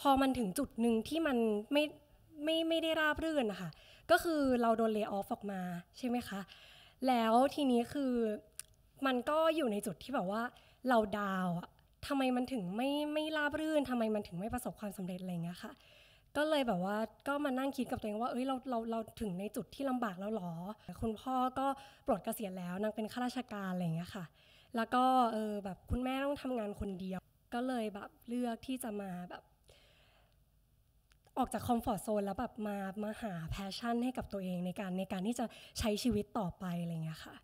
พอมันถึงจุดหนึ่งที่มันไม่ไม่ไม่ได้ราบรื่นนะคะก็คือเราโดนเลิกออฟออกมาใช่ไหมคะแล้วทีนี้คือมันก็อยู่ในจุดที่แบบว่าเราดาวอะทำไมมันถึงไม่ไม่ราบรื่นทำไมมันถึงไม่ประสบความสำเร็จอะไรเงี้ยค่ะก็เลยแบบว่าก็มานั่งคิดกับตัวเองว่าเอ้ยเราเราเราถึงในจุดที่ลำบากแล้วหรอคุณพ่อก็ปลดเกษียณแล้วนางเป็นข้าราชการอะไรเงี้ยค่ะ แล้วก็เออแบบคุณแม่ต้องทำงานคนเดียวก็เลยแบบเลือกที่จะมาแบบออกจากคอมฟอร์ทโซนแล้วแบบมามาหาแพชชั่น ให้กับตัวเองในการในการที่จะใช้ชีวิตต่อไปอะไรเงี้ยค่ะ